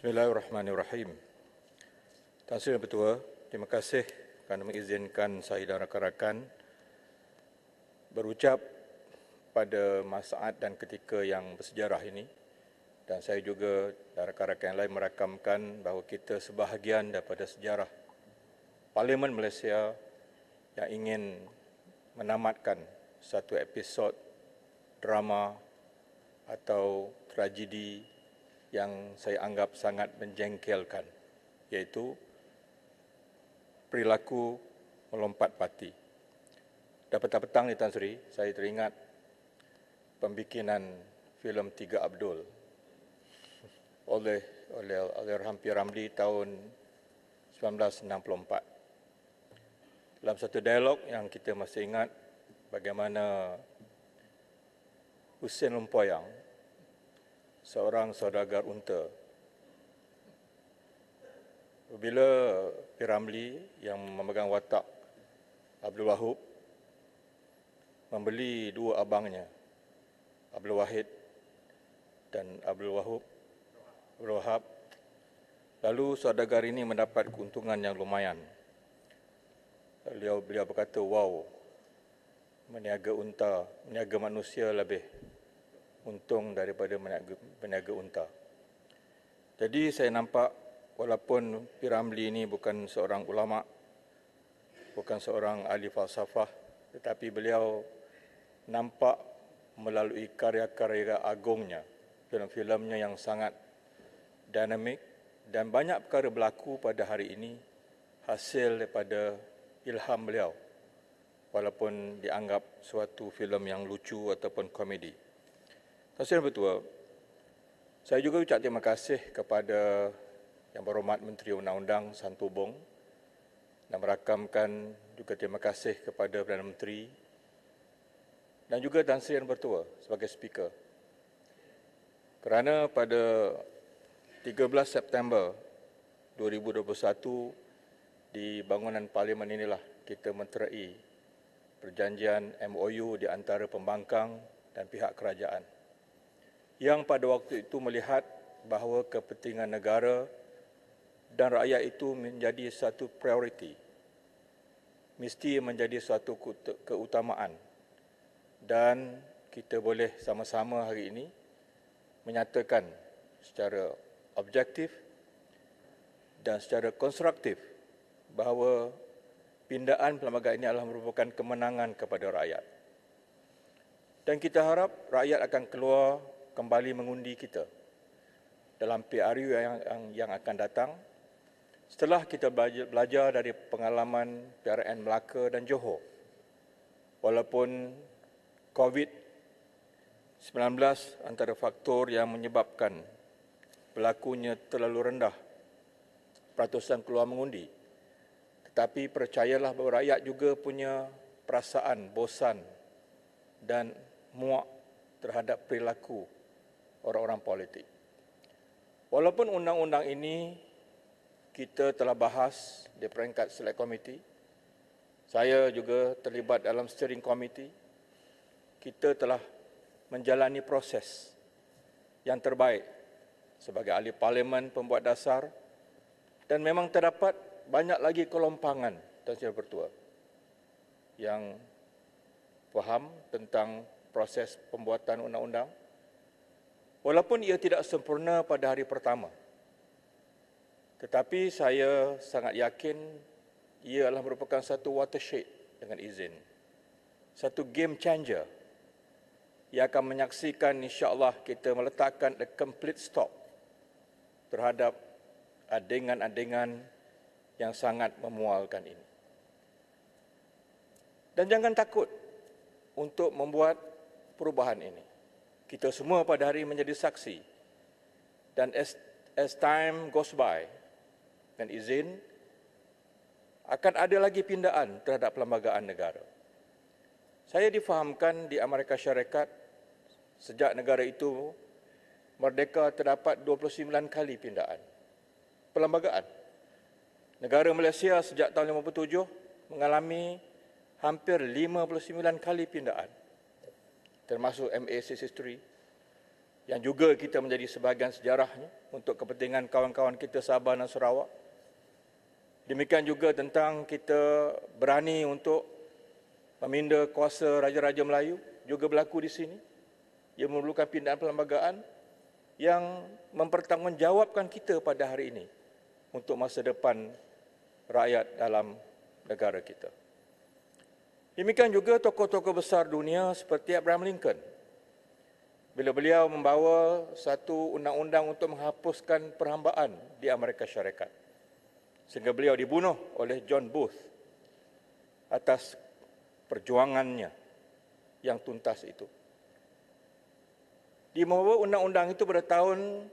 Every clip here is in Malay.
Bismillahirrahmanirrahim. Tuan Sri dan terima kasih kerana mengizinkan saya dan rakan-rakan berucap pada masaat dan ketika yang bersejarah ini dan saya juga dan rakan-rakan yang lain merakamkan bahawa kita sebahagian daripada sejarah Parlimen Malaysia yang ingin menamatkan satu episod drama atau tragedi yang saya anggap sangat menjengkelkan yaitu perilaku melompat parti. Dah petang-petang ni Tan Sri, saya teringat pembikinan filem Tiga Abdul oleh oleh oleh P. Ramli tahun 1964. Dalam satu dialog yang kita masih ingat bagaimana Hussein Lumpoyang seorang saudagar unta. Bila Piramli yang memegang watak Abdul Wahub membeli dua abangnya, Abdul Wahid dan Abdul Wahub, Abdul Wahab, lalu saudagar ini mendapat keuntungan yang lumayan. Beliau, beliau berkata, wow, meniaga unta, meniaga manusia lebih untung daripada peniaga, unta. Jadi saya nampak walaupun Piramli ini bukan seorang ulama, bukan seorang ahli falsafah, tetapi beliau nampak melalui karya-karya agungnya, filem-filemnya yang sangat dinamik dan banyak perkara berlaku pada hari ini hasil daripada ilham beliau walaupun dianggap suatu filem yang lucu ataupun komedi. Rasul yang Pertua, saya juga ucap terima kasih kepada Yang Berhormat Menteri Undang-Undang Santo dan merakamkan juga terima kasih kepada Perdana Menteri dan juga Tan Sri Yang Bertua sebagai speaker. Kerana pada 13 September 2021 di bangunan parlimen inilah kita menterai perjanjian MOU di antara pembangkang dan pihak kerajaan yang pada waktu itu melihat bahawa kepentingan negara dan rakyat itu menjadi satu prioriti mesti menjadi satu keutamaan dan kita boleh sama-sama hari ini menyatakan secara objektif dan secara konstruktif bahawa pindaan pelbagai ini adalah merupakan kemenangan kepada rakyat. Dan kita harap rakyat akan keluar kembali mengundi kita dalam PRU yang, yang, yang akan datang setelah kita belajar dari pengalaman PRN Melaka dan Johor. Walaupun COVID-19 antara faktor yang menyebabkan berlakunya terlalu rendah peratusan keluar mengundi. Tetapi percayalah bahawa rakyat juga punya perasaan bosan dan muak terhadap perilaku orang-orang politik. Walaupun undang-undang ini kita telah bahas di peringkat select committee, saya juga terlibat dalam steering committee, kita telah menjalani proses yang terbaik sebagai ahli parlimen pembuat dasar dan memang terdapat banyak lagi kelompangan Tuan Sri Pertua yang faham tentang proses pembuatan undang-undang Walaupun ia tidak sempurna pada hari pertama, tetapi saya sangat yakin ia adalah merupakan satu watershed dengan izin. Satu game changer yang akan menyaksikan insya Allah kita meletakkan the complete stop terhadap adengan-adengan yang sangat memualkan ini. Dan jangan takut untuk membuat perubahan ini. Kita semua pada hari menjadi saksi. Dan as, as time goes by, dengan izin, akan ada lagi pindaan terhadap perlembagaan negara. Saya difahamkan di Amerika Syarikat, sejak negara itu merdeka terdapat 29 kali pindaan. Perlembagaan. Negara Malaysia sejak tahun 1957 mengalami hampir 59 kali pindaan termasuk MASIS History yang juga kita menjadi sebahagian sejarahnya untuk kepentingan kawan-kawan kita Sabah dan Sarawak. Demikian juga tentang kita berani untuk meminda kuasa Raja-Raja Melayu juga berlaku di sini. Ia memerlukan pindahan perlembagaan yang mempertanggungjawabkan kita pada hari ini untuk masa depan rakyat dalam negara kita. Demikian juga tokoh-tokoh besar dunia seperti Abraham Lincoln. Bila beliau membawa satu undang-undang untuk menghapuskan perhambaan di Amerika Syarikat. Sehingga beliau dibunuh oleh John Booth atas perjuangannya yang tuntas itu. Di membawa undang-undang itu pada tahun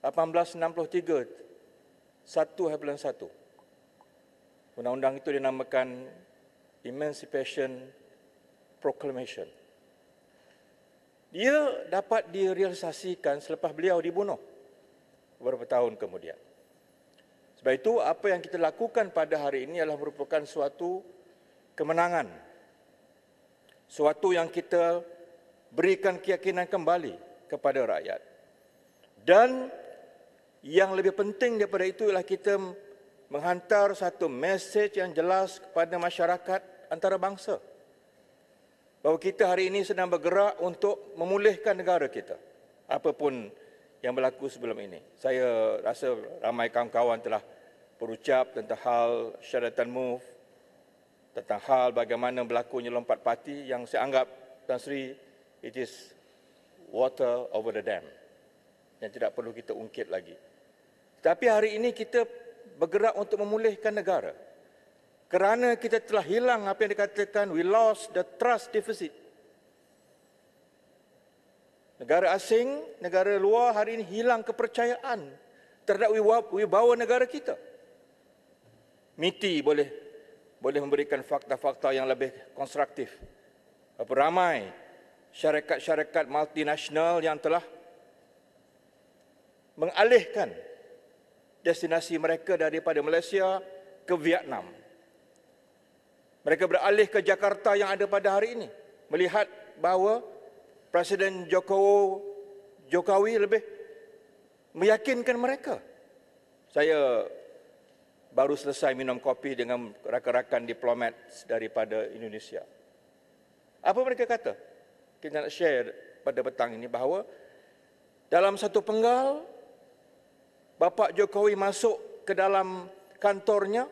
1863, 1 Hebelan 1. Undang-undang itu dinamakan Emancipation Proclamation. Dia dapat direalisasikan selepas beliau dibunuh beberapa tahun kemudian. Sebab itu apa yang kita lakukan pada hari ini adalah merupakan suatu kemenangan. Suatu yang kita berikan keyakinan kembali kepada rakyat. Dan yang lebih penting daripada itu ialah kita menghantar satu mesej yang jelas kepada masyarakat antarabangsa bahawa kita hari ini sedang bergerak untuk memulihkan negara kita apapun yang berlaku sebelum ini. Saya rasa ramai kawan-kawan telah berucap tentang hal syaratan move, tentang hal bagaimana berlakunya lompat parti yang saya anggap Tan Sri, it is water over the dam yang tidak perlu kita ungkit lagi. Tapi hari ini kita bergerak untuk memulihkan negara. Kerana kita telah hilang apa yang dikatakan we lost the trust deficit. Negara asing, negara luar hari ini hilang kepercayaan terhadap wibawa negara kita. MITI boleh boleh memberikan fakta-fakta yang lebih konstruktif. Berapa ramai syarikat-syarikat multinasional yang telah mengalihkan destinasi mereka daripada Malaysia ke Vietnam. Mereka beralih ke Jakarta yang ada pada hari ini melihat bahawa Presiden Jokowi Jokowi lebih meyakinkan mereka. Saya baru selesai minum kopi dengan rakan-rakan diplomat daripada Indonesia. Apa mereka kata? Kita nak share pada petang ini bahawa dalam satu penggal Bapak Jokowi masuk ke dalam kantornya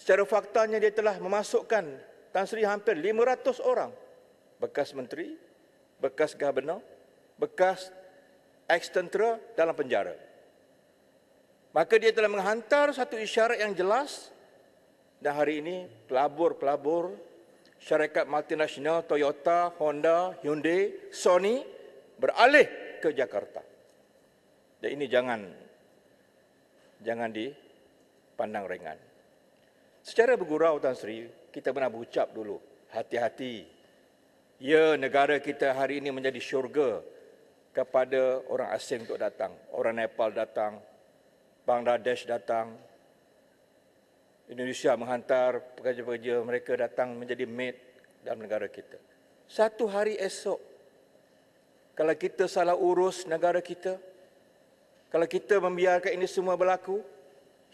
secara faktanya dia telah memasukkan Tan Sri hampir 500 orang bekas menteri bekas gubernur bekas ex dalam penjara maka dia telah menghantar satu isyarat yang jelas dan hari ini pelabur-pelabur syarikat multinasional Toyota, Honda, Hyundai, Sony beralih ke Jakarta. Dan ini jangan jangan dipandang ringan. Secara bergurau Tuan Sri, kita pernah berucap dulu, hati-hati. Ya, negara kita hari ini menjadi syurga kepada orang asing untuk datang. Orang Nepal datang, Bangladesh datang, Indonesia menghantar pekerja-pekerja mereka datang menjadi maid dalam negara kita. Satu hari esok, kalau kita salah urus negara kita, kalau kita membiarkan ini semua berlaku,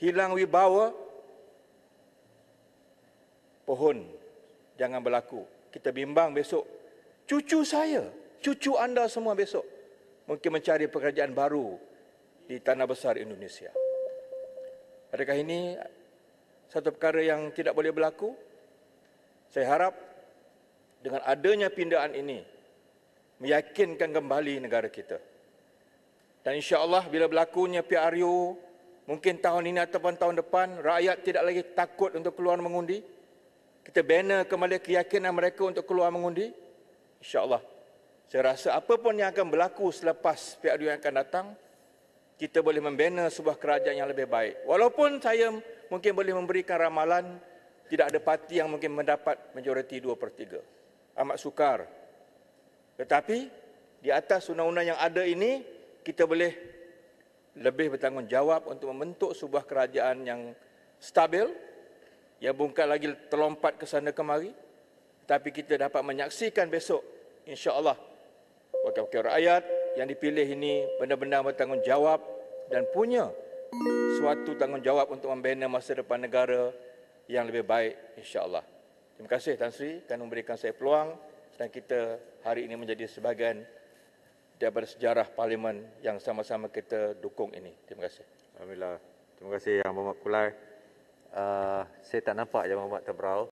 hilang wibawa, pohon jangan berlaku. Kita bimbang besok, cucu saya, cucu anda semua besok, mungkin mencari pekerjaan baru di tanah besar Indonesia. Adakah ini satu perkara yang tidak boleh berlaku? Saya harap dengan adanya pindaan ini, meyakinkan kembali negara kita. Dan Insya Allah bila berlakunya PRU, mungkin tahun ini ataupun tahun depan, rakyat tidak lagi takut untuk keluar mengundi. Kita bina kembali keyakinan mereka untuk keluar mengundi. Insya Allah, Saya rasa apapun yang akan berlaku selepas PRU yang akan datang, kita boleh membina sebuah kerajaan yang lebih baik. Walaupun saya mungkin boleh memberikan ramalan, tidak ada parti yang mungkin mendapat majoriti 2 per 3. Amat sukar. Tetapi di atas undang-undang yang ada ini, kita boleh lebih bertanggungjawab untuk membentuk sebuah kerajaan yang stabil yang bukan lagi terlompat ke sana kemari tapi kita dapat menyaksikan besok insya-Allah wakil-wakil rakyat yang dipilih ini benar-benar bertanggungjawab dan punya suatu tanggungjawab untuk membina masa depan negara yang lebih baik insya-Allah. Terima kasih Tan Sri kerana memberikan saya peluang dan kita hari ini menjadi sebahagian daripada sejarah parlimen yang sama-sama kita dukung ini. Terima kasih. Alhamdulillah. Terima kasih Yang Berhormat Kulai. Uh, ah, saya tak nampak Yang Berhormat terberau.